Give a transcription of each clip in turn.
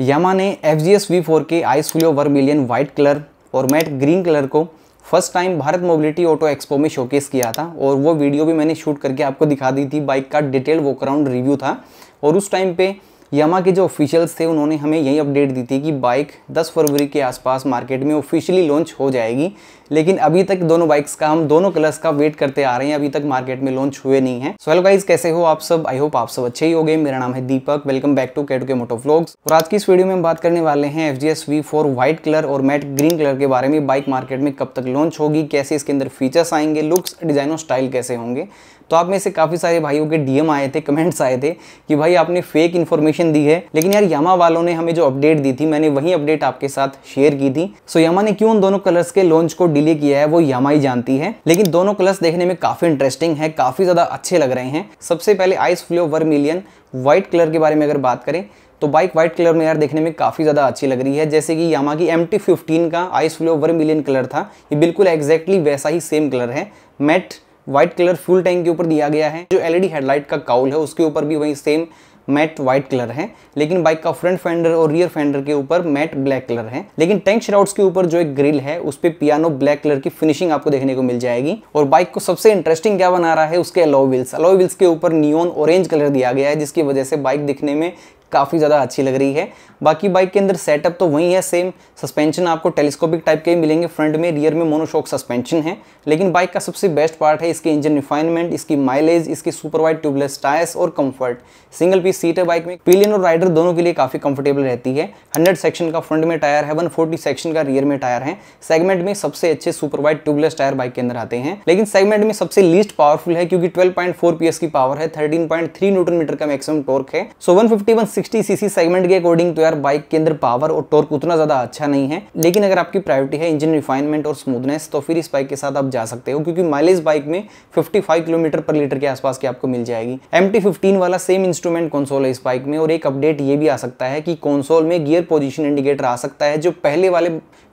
यामा ने F Z S V four के ice flo vermillion white colour और matte green colour को first time Bharat mobility auto expo में showcase किया था और वो वीडियो भी मैंने शूट करके आपको दिखा दी थी बाइक का डिटेल वॉकराउंड रिव्यू था और उस टाइम पे यमा के जो ऑफिशियल्स थे उन्होंने हमें यही अपडेट दी थी कि बाइक 10 फरवरी के आसपास मार्केट में ऑफिशियली लॉन्च हो जाएगी लेकिन अभी तक दोनों बाइक्स का हम दोनों कलर्स का वेट करते आ रहे हैं अभी तक मार्केट में लॉन्च हुए नहीं है सो हेलो गाइज कैसे हो आप सब आई होप आप सब अच्छे ही हो गए मेरा नाम है दीपक वेलकम बैक टू कैटू के मोटो फ्लॉग्स और आज की इस वीडियो में हम बात करने वाले हैं F Z S V four white colour और मैट ग्रीन कलर के बारे में बाइक मार्केट में कब तक लॉन्च होगी कैसे इसके अंदर फीचर्स आएंगे लुक्स डिजाइन और स्टाइल कैसे होंगे तो आप में से काफ़ी सारे भाइयों के डीएम आए थे कमेंट्स आए थे कि भाई आपने फेक इन्फॉर्मेशन इन्फॉर्मेशन दी है लेकिन यार यामा वालों ने हमें जो अपडेट दी थी मैंने वही अपडेट आपके साथ शेयर की थी सो यामा ने क्यों उन दोनों कलर्स के लॉन्च को डिले किया है वो यामा ही जानती है लेकिन दोनों कलर्स देखने में काफी इंटरेस्टिंग है काफी ज्यादा अच्छे लग रहे हैं सबसे पहले ice flo vermillion white colour के बारे में अगर बात करें तो बाइक व्हाइट कलर में यार देखने में काफ़ी ज़्यादा अच्छी लग रही है जैसे कि यामा की एम टी फिफ्टीन का ice flo vermillion colour था ये बिल्कुल एग्जैक्टली वैसा ही सेम कलर है matte white colour full tank के ऊपर दिया गया है जो एलईडी हेडलाइट का काउल है उसके ऊपर भी वही सेम मैट व्हाइट कलर है लेकिन बाइक का फ्रंट फेंडर और रियर फेंडर के ऊपर मैट ब्लैक कलर है लेकिन टैंक श्राउड्स के ऊपर जो एक ग्रिल है उस पर पियानो ब्लैक कलर की फिनिशिंग आपको देखने को मिल जाएगी और बाइक को सबसे इंटरेस्टिंग क्या बना रहा है उसके अलॉय व्हील्स अलॉय व्हील्स के ऊपर नियोन ऑरेंज कलर दिया गया है जिसकी वजह से बाइक दिखने में काफ़ी ज़्यादा अच्छी लग रही है बाकी बाइक के अंदर सेटअप तो वही है सेम सस्पेंशन आपको टेलीस्कोपिक टाइप के ही मिलेंगे फ्रंट में रियर में मोनोशॉक सस्पेंशन है लेकिन बाइक का सबसे बेस्ट पार्ट है इसके इंजन रिफाइनमेंट इसकी माइलेज इसकी सुपर वाइड ट्यूबलेस टायर्स और कंफर्ट सिंगल पीस सीट है बाइक में पिलियन और राइडर दोनों के लिए काफी कंफर्टेबल रहती है हंड्रेड सेक्शन का फ्रंट में टायर है वन फोर्टी सेक्शन का रियर में टायर है सेगमेंट में सबसे अच्छे super wide tubeless tyre bike के अंदर आते हैं लेकिन सेगमेंट में सबसे लीस्ट पावरफुल है क्योंकि ट्वेल्व पॉइंट फोर पीएस की पावर है thirteen point three newton metre का मैक्सिमम टॉर्क है so one fifty one sixty CC segment के अकॉर्डिंग तो यार बाइक के अंदर पावर और टॉर्क उतना ज्यादा अच्छा नहीं है लेकिन अगर आपकी प्रायोरिटी है इंजन रिफाइनमेंट और स्मूथनेस तो फिर इस बाइक के साथ आप जा सकते हो क्योंकि माइलेज बाइक में 55 किलोमीटर पर लीटर के आसपास की आपको मिल जाएगी एम वाला सेम इंस्ट्रूमेंट कौन कंसोल है इस बाइक में और एक अपडेट ये भी आ सकता है कि कंसोल में गियर पोजीशन इंडिकेटर आ सकता है जो पहले वाले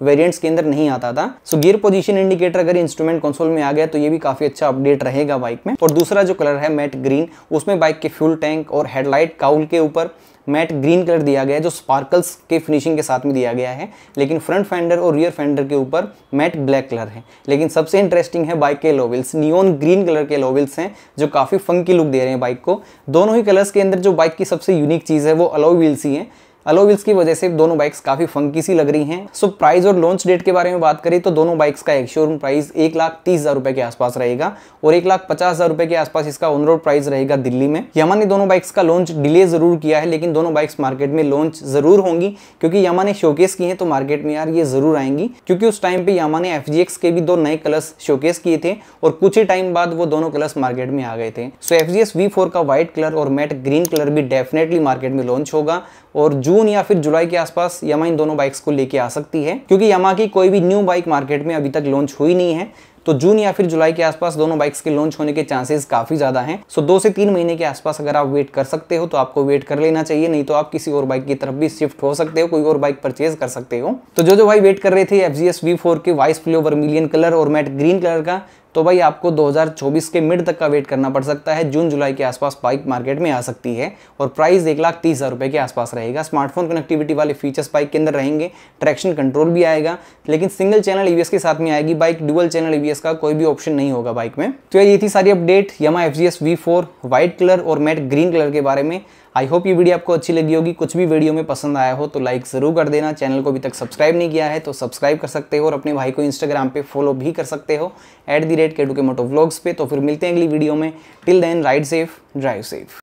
वेरिएंट्स के अंदर नहीं आता था सो गियर पोजीशन इंडिकेटर अगर इंस्ट्रूमेंट कंसोल में आ गया तो ये भी काफी अच्छा अपडेट रहेगा बाइक में और दूसरा जो कलर है मैट ग्रीन उसमें बाइक के फ्यूल टैंक और हेडलाइट काउल के ऊपर मैट ग्रीन कलर दिया गया है जो स्पार्कल्स के फिनिशिंग के साथ में दिया गया है लेकिन फ्रंट फेंडर और रियर फेंडर के ऊपर मैट ब्लैक कलर है लेकिन सबसे इंटरेस्टिंग है बाइक के लोविल्स नियोन ग्रीन कलर के लोविल्स हैं जो काफ़ी फंकी लुक दे रहे हैं बाइक को दोनों ही कलर्स के अंदर जो बाइक की सबसे यूनिक चीज़ है वो अलो व्हील्स ही हैं अलोविल्स की वजह से दोनों बाइक्स काफी फंकी सी लग रही हैं सो प्राइस और लॉन्च डेट के बारे में बात करें तो दोनों बाइक्स का एक शोरूम प्राइस एक लाख तीस हजार रुपए के आसपास रहेगा और एक लाख पचास हजार रुपए के आसपास इसका ऑन रोड प्राइस रहेगा दिल्ली में यमन ने दोनों बाइक्स का लॉन्च डिले जरूर किया है लेकिन दोनों बाइक्स मार्केट में लॉन्च जरूर होंगी क्योंकि यमा ने शोकेस की है तो मार्केट में यार ये जरूर आएंगी क्योंकि उस टाइम पे यमा ने एफ के भी दो नए कलर्स शोकेस किए थे और कुछ ही टाइम बाद वो दोनों कलर्स मार्केट में आ गए थे सो एफ जी का व्हाइट कलर और मैट ग्रीन कलर भी डेफिनेटली मार्केट में लॉन्च होगा और जू जून या फिर जुलाई के आसपास यमा इन दोनों बाइक्स को लेके आ सकती है क्योंकि यमा की कोई भी न्यू बाइक मार्केट में अभी तक लॉन्च हुई नहीं है तो जून या फिर जुलाई के आसपास दोनों बाइक्स के लॉन्च होने के चांसेस काफी ज्यादा हैं सो दो से तीन महीने के आसपास अगर आप वेट कर सकते हो तो आपको वेट कर लेना चाहिए नहीं तो आप किसी और बाइक की तरफ भी शिफ्ट हो सकते हो कोई और बाइक परचेज कर सकते हो तो जो जो भाई वेट कर रहे थे F Z S V four के वाइस फ्लोवर मिलियन कलर और मैट ग्रीन कलर का तो भाई आपको 2024 के मिड तक का वेट करना पड़ सकता है जून जुलाई के आसपास बाइक मार्केट में आ सकती है और प्राइस एक लाख तीस हज़ार रुपये के आसपास रहेगा स्मार्टफोन कनेक्टिविटी वाले फीचर्स बाइक के अंदर रहेंगे ट्रैक्शन कंट्रोल भी आएगा लेकिन सिंगल चैनल ईवीएस e के साथ में आएगी बाइक डुअल चैनल ईवीएस e का कोई भी ऑप्शन नहीं होगा बाइक में तो ये थी सारी update Yamaha F Z S V four colour और मेट ग्रीन कलर के बारे में आई होप ये वीडियो आपको अच्छी लगी होगी कुछ भी वीडियो में पसंद आया हो तो लाइक ज़रूर कर देना चैनल को अभी तक सब्सक्राइब नहीं किया है तो सब्सक्राइब कर सकते हो और अपने भाई को इंस्टाग्राम पर फॉलो भी कर सकते हो एट दी रेट के टू के मोटो व्लॉग्स पे तो फिर मिलते हैं अगली वीडियो में till then ride safe drive safe